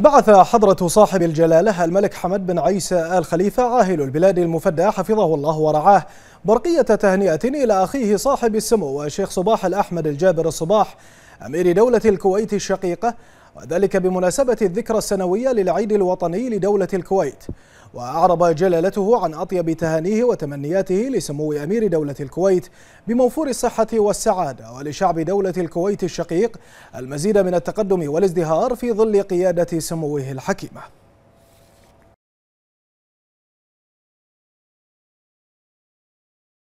بعث حضرة صاحب الجلالة الملك حمد بن عيسى آل خليفة عاهل البلاد المفدى حفظه الله ورعاه برقية تهنئة إلى أخيه صاحب السمو الشيخ صباح الأحمد الجابر الصباح أمير دولة الكويت الشقيقة وذلك بمناسبة الذكرى السنوية للعيد الوطني لدولة الكويت وأعرب جلالته عن أطيب تهانيه وتمنياته لسمو أمير دولة الكويت بموفور الصحة والسعادة ولشعب دولة الكويت الشقيق المزيد من التقدم والازدهار في ظل قيادة سموه الحكيمة